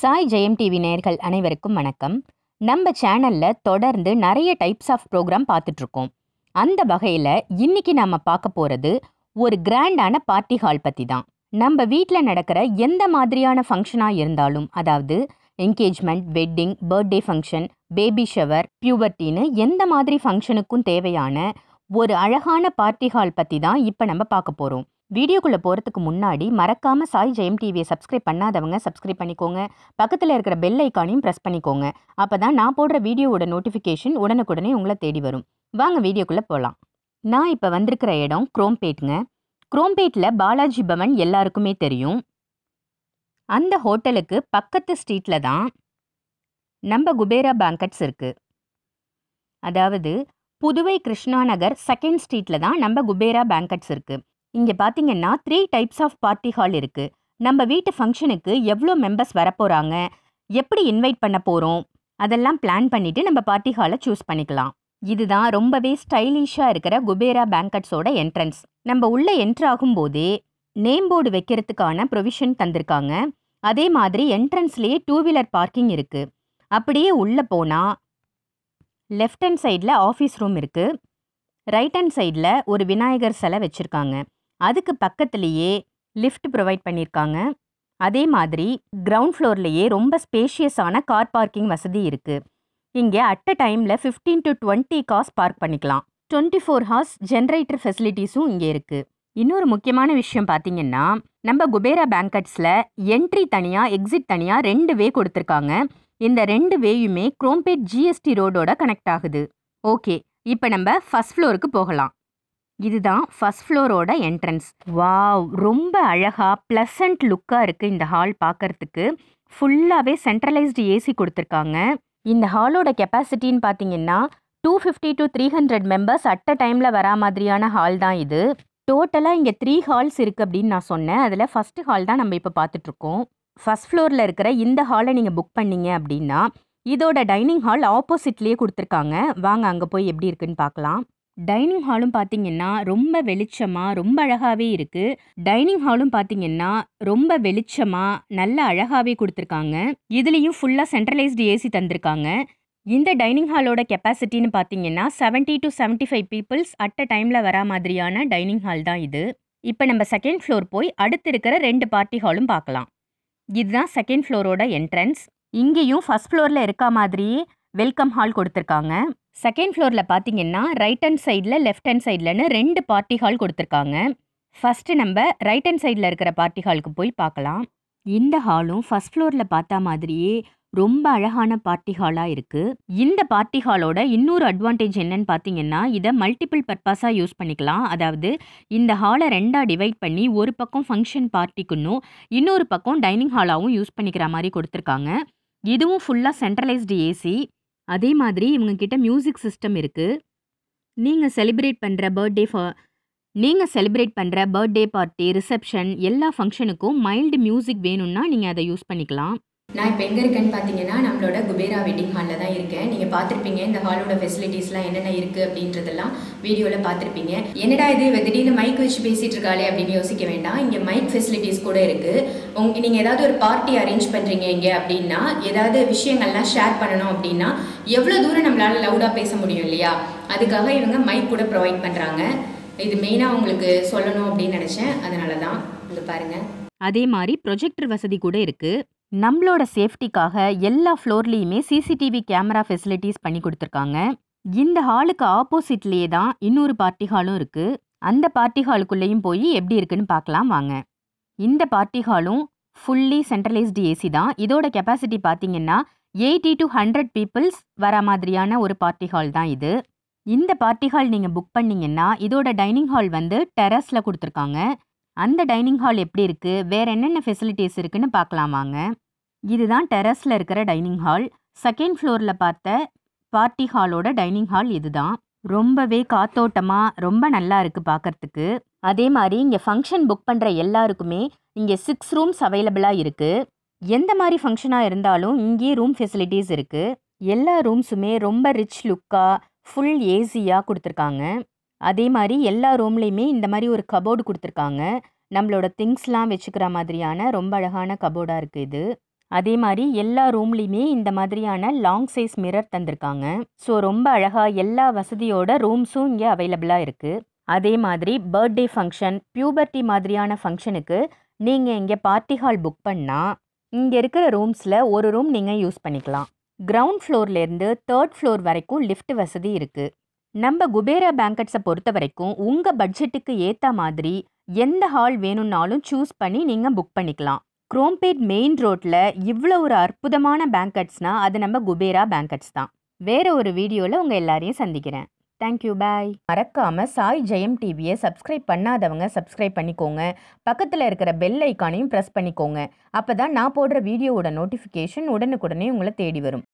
சாய் ஜெயம் TV நேர்கள் அனைவருக்கும் வணக்கம் நம்ம சேனலில் தொடர்ந்து நிறைய டைப்ஸ் ஆஃப் ப்ரோக்ராம் பார்த்துட்ருக்கோம் அந்த வகையில் இன்னைக்கு நாம் பார்க்க போகிறது ஒரு கிராண்டான பார்ட்டி ஹால் பற்றி தான் நம்ம வீட்டில் நடக்கிற எந்த மாதிரியான ஃபங்க்ஷனாக இருந்தாலும் அதாவது engagement wedding birthday function baby shower பியூபர்ட்டின்னு எந்த மாதிரி ஃபங்க்ஷனுக்கும் தேவையான ஒரு அழகான பார்ட்டி ஹால் பற்றி தான் இப்போ நம்ம பார்க்க போகிறோம் வீடியோக்குள்ளே போகிறதுக்கு முன்னாடி மறக்காமல் சாய் ஜெயம் டிவியை சப்ஸ்கிரைப் பண்ணாதவங்க சப்ஸ்கிரைப் பண்ணிக்கோங்க பக்கத்தில் இருக்கிற பெல் ஐக்கானையும் ப்ரெஸ் பண்ணிக்கோங்க அப்போ தான் நான் போடுற வீடியோவோட நோட்டிஃபிகேஷன் உடனுக்குடனே உங்களை தேடி வரும் வாங்க வீடியோக்குள்ளே போகலாம் நான் இப்போ வந்திருக்கிற இடம் குரோம்பேட்டுங்க குரோம்பேட்டில் பாலாஜி பவன் எல்லாருக்குமே தெரியும் அந்த ஹோட்டலுக்கு பக்கத்து ஸ்ட்ரீட்டில் தான் நம்ம குபேரா பேங்கட்ஸ் இருக்குது அதாவது புதுவை கிருஷ்ணா நகர் செகண்ட் ஸ்ட்ரீட்டில் தான் நம்ம குபேரா பேங்கட்ஸ் இருக்குது இங்கே பார்த்தீங்கன்னா three types of party hall இருக்குது நம்ம வீட்டு ஃபங்க்ஷனுக்கு எவ்வளோ மெம்பர்ஸ் வரப்போகிறாங்க எப்படி இன்வைட் பண்ண போகிறோம் அதெல்லாம் பிளான் பண்ணிவிட்டு நம்ம பார்ட்டி ஹாலை சூஸ் பண்ணிக்கலாம் இதுதான் ரொம்பவே ஸ்டைலிஷாக இருக்கிற குபேரா பேங்கட்ஸோட என்ட்ரன்ஸ் நம்ம உள்ளே என்ட்ரு போதே நேம் போர்டு வைக்கிறதுக்கான ப்ரொவிஷன் தந்திருக்காங்க அதே மாதிரி என்ட்ரன்ஸ்லேயே டூ வீலர் பார்க்கிங் இருக்குது அப்படியே உள்ளே போனால் லெஃப்ட் ஹேண்ட் சைடில் ஆஃபீஸ் ரூம் இருக்குது ரைட் ஹேண்ட் சைடில் ஒரு விநாயகர் சிலை வச்சுருக்காங்க அதுக்கு பக்கத்துலேயே லிஃப்ட் ப்ரொவைட் பண்ணியிருக்காங்க அதே மாதிரி கிரவுண்ட் ஃப்ளோர்லேயே ரொம்ப ஸ்பேஷியஸான கார் பார்க்கிங் வசதி இருக்குது இங்கே அட் அ டைமில் fifteen to twenty cars park பண்ணிக்கலாம் டுவெண்ட்டி ஃபோர் ஹார்ஸ் ஜென்ரேட்டர் ஃபெசிலிட்டிஸும் இங்கே இருக்குது இன்னொரு முக்கியமான விஷயம் பார்த்தீங்கன்னா நம்ம குபேரா பேங்கட்ஸில் என்ட்ரி தனியாக எக்ஸிட் தனியாக ரெண்டு வே கொடுத்துருக்காங்க இந்த ரெண்டு வேயுமே குரோம்பேட் ஜிஎஸ்டி ரோடோட கனெக்ட் ஆகுது ஓகே இப்போ நம்ம ஃபஸ்ட் ஃப்ளோருக்கு போகலாம் இதுதான் ஃபஸ்ட் ஃப்ளோரோட என்ட்ரன்ஸ் வாவ் ரொம்ப அழகாக ப்ளசண்ட் லுக்காக இருக்குது இந்த ஹால் பார்க்குறதுக்கு ஃபுல்லாகவே சென்ட்ரலைஸ்டு ஏசி கொடுத்துருக்காங்க இந்த ஹாலோட கெப்பாசிட்டின்னு பார்த்தீங்கன்னா two fifty to three hundred members at a டைமில் வரா மாதிரியான ஹால் தான் இது டோட்டலாக இங்கே த்ரீ ஹால்ஸ் இருக்குது அப்படின்னு நான் சொன்னேன் அதில் ஃபஸ்ட்டு ஹால் தான் நம்ம இப்போ பார்த்துட்ருக்கோம் ஃபஸ்ட் ஃப்ளோரில் இருக்கிற இந்த ஹாலை நீங்கள் புக் பண்ணீங்க அப்படின்னா இதோட டைனிங் ஹால் ஆப்போசிட்லேயே கொடுத்துருக்காங்க வாங்க அங்கே போய் எப்படி இருக்குன்னு பார்க்கலாம் டைனிங் ஹாலும் பார்த்தீங்கன்னா ரொம்ப வெளிச்சமாக ரொம்ப அழகாகவே இருக்குது டைனிங் ஹாலும் பார்த்தீங்கன்னா ரொம்ப வெளிச்சமாக நல்ல அழகாகவே கொடுத்துருக்காங்க இதுலேயும் ஃபுல்லாக சென்ட்ரலைஸ்டு ஏசி தந்திருக்காங்க இந்த டைனிங் ஹாலோட கெப்பாசிட்டின்னு பார்த்தீங்கன்னா seventy to seventy five peoples at a டைமில் வரா மாதிரியான டைனிங் ஹால் தான் இது இப்போ நம்ம செகண்ட் ஃப்ளோர் போய் அடுத்து இருக்கிற ரெண்டு பார்ட்டி ஹாலும் பார்க்கலாம் இதுதான் செகண்ட் ஃப்ளோரோட என்ட்ரன்ஸ் இங்கேயும் ஃபஸ்ட் ஃப்ளோரில் இருக்க மாதிரியே வெல்கம் ஹால் கொடுத்துருக்காங்க செகண்ட் ஃப்ளோரில் பார்த்தீங்கன்னா ரைட் ஹேண்ட் சைடில் லெஃப்ட் ஹேண்ட் சைட்லன்னு ரெண்டு பார்ட்டி ஹால் கொடுத்துருக்காங்க ஃபஸ்ட்டு நம்ம ரைட் ஹேண்ட் சைடில் இருக்கிற பார்ட்டி ஹாலுக்கு போய் பார்க்கலாம் இந்த ஹாலும் ஃபஸ்ட் ஃப்ளோரில் பார்த்தா மாதிரியே ரொம்ப அழகான பார்ட்டி ஹாலாக இருக்குது இந்த பார்ட்டி ஹாலோட இன்னொரு அட்வான்டேஜ் என்னன்னு பார்த்தீங்கன்னா இதை மல்டிபிள் பர்பஸாக யூஸ் பண்ணிக்கலாம் அதாவது இந்த ஹாலை ரெண்டாக டிவைட் பண்ணி ஒரு பக்கம் ஃபங்க்ஷன் பார்ட்டிக்குன்னும் இன்னொரு பக்கம் டைனிங் ஹாலாகவும் யூஸ் பண்ணிக்கிற மாதிரி கொடுத்துருக்காங்க இதுவும் ஃபுல்லாக சென்ட்ரலைஸ்டு ஏசி அதே மாதிரி இவங்கக்கிட்ட மியூசிக் சிஸ்டம் இருக்குது நீங்கள் செலிப்ரேட் பண்ணுற பர்த்டே ஃபார் நீங்கள் செலிப்ரேட் பண்ணுற பர்த்டே பார்ட்டி ரிசப்ஷன் எல்லா ஃபங்க்ஷனுக்கும் மைல்டு மியூசிக் வேணும்னா நீங்கள் அதை யூஸ் பண்ணிக்கலாம் நான் இப்போ எங்கே இருக்கேன்னு பார்த்தீங்கன்னா நம்மளோட குபேரா வெட்டிங் ஹாலில் தான் இருக்கேன் நீங்கள் பார்த்துருப்பீங்க இந்த ஹாலோட ஃபெசிலிட்டிஸ்லாம் என்னென்ன இருக்குது அப்படின்றதெல்லாம் வீடியோவில் பார்த்துருப்பீங்க என்னடா இது திடீர்னு மைக் வச்சு பேசிகிட்டு இருக்காளே அப்படின்னு யோசிக்க வேண்டாம் இங்கே மைக் ஃபெசிலிட்டிஸ் கூட இருக்குது உங்க நீங்கள் ஏதாவது ஒரு பார்ட்டி அரேஞ்ச் பண்ணுறீங்க இங்கே அப்படின்னா ஏதாவது விஷயங்கள்லாம் ஷேர் பண்ணணும் அப்படின்னா எவ்வளோ தூரம் நம்மளால் லவுடாக பேச முடியும் இல்லையா அதுக்காக இவங்க மைக் கூட ப்ரொவைட் பண்ணுறாங்க இது மெயினாக உங்களுக்கு சொல்லணும் அப்படின்னு நினச்சேன் அதனால தான் இது பாருங்கள் அதே மாதிரி ப்ரொஜெக்டர் வசதி கூட இருக்குது நம்மளோட சேஃப்டிக்காக எல்லா ஃப்ளோர்லேயுமே சிசிடிவி கேமரா ஃபெசிலிட்டிஸ் பண்ணி கொடுத்துருக்காங்க இந்த ஹாலுக்கு ஆப்போசிட்லேயே தான் இன்னொரு பார்ட்டி ஹாலும் இருக்குது அந்த பார்ட்டி ஹாலுக்குள்ளேயும் போய் எப்படி இருக்குன்னு பார்க்கலாம் வாங்க இந்த பார்ட்டி ஹாலும் ஃபுல்லி சென்ட்ரலைஸ்டு ஏசி தான் இதோட கெப்பாசிட்டி பார்த்தீங்கன்னா எயிட்டி டு ஹண்ட்ரட் பீப்புள்ஸ் வர மாதிரியான ஒரு பார்ட்டி ஹால் தான் இது இந்த பார்ட்டி ஹால் நீங்கள் புக் பண்ணிங்கன்னா இதோட டைனிங் ஹால் வந்து டெரஸில் கொடுத்துருக்காங்க அந்த டைனிங் ஹால் எப்படி இருக்குது வேறு என்னென்ன ஃபெசிலிட்டிஸ் இருக்குன்னு பார்க்கலாமாங்க இதுதான் டெரஸில் இருக்கிற டைனிங் ஹால் செகண்ட் ஃப்ளோரில் பார்த்த பார்ட்டி ஹாலோட டைனிங் ஹால் இதுதான் ரொம்பவே காத்தோட்டமா ரொம்ப நல்லா இருக்குது பார்க்கறதுக்கு அதே மாதிரி இங்கே ஃபங்க்ஷன் புக் பண்ணுற எல்லாருக்குமே இங்கே சிக்ஸ் ரூம்ஸ் அவைலபிளாக இருக்குது எந்த மாதிரி ஃபங்க்ஷனாக இருந்தாலும் இங்கேயே ரூம் ஃபெசிலிட்டிஸ் இருக்குது எல்லா ரூம்ஸுமே ரொம்ப ரிச் லுக்காக ஃபுல் ஏசியாக கொடுத்துருக்காங்க அதே மாதிரி எல்லா ரூம்லேயுமே இந்த மாதிரி ஒரு கபோர்டு கொடுத்துருக்காங்க நம்மளோட திங்ஸ்லாம் வச்சுக்கிற மாதிரியான ரொம்ப அழகான கபோர்டாக இருக்குது இது அதே மாதிரி எல்லா ரூம்லேயுமே இந்த மாதிரியான லாங் சைஸ் மிரர் தந்திருக்காங்க ஸோ ரொம்ப அழகாக எல்லா வசதியோட ரூம்ஸும் இங்கே அவைலபிளாக இருக்குது அதே மாதிரி பர்த்டே ஃபங்க்ஷன் பியூபர்ட்டி மாதிரியான ஃபங்க்ஷனுக்கு நீங்கள் இங்கே பார்ட்டி ஹால் புக் பண்ணால் இங்கே இருக்கிற ரூம்ஸில் ஒரு ரூம் நீங்கள் யூஸ் பண்ணிக்கலாம் கிரவுண்ட் ஃப்ளோர்லேருந்து தேர்ட் ஃப்ளோர் வரைக்கும் லிஃப்ட் வசதி இருக்குது நம்ம குபேரா பேங்கட்ஸை பொறுத்த வரைக்கும் உங்கள் பட்ஜெட்டுக்கு ஏற்ற மாதிரி எந்த ஹால் வேணும்னாலும் சூஸ் பண்ணி நீங்கள் புக் பண்ணிக்கலாம் குரோம்பேட் மெயின் ரோட்டில் இவ்வளோ ஒரு அற்புதமான பேங்கட்ஸ்னால் அது நம்ம குபேரா பேங்கட்ஸ் தான் வேறு ஒரு வீடியோவில் உங்கள் எல்லாரையும் சந்திக்கிறேன் தேங்க்யூ பாய் மறக்காமல் சாய் ஜெயம் டிவியை சப்ஸ்கிரைப் பண்ணாதவங்க சப்ஸ்கிரைப் பண்ணிக்கோங்க பக்கத்தில் இருக்கிற பெல் ஐக்கானையும் ப்ரெஸ் பண்ணிக்கோங்க அப்போ தான் நான் போடுற வீடியோவோட நோட்டிஃபிகேஷன் உடனுக்குடனே உங்களை தேடி வரும்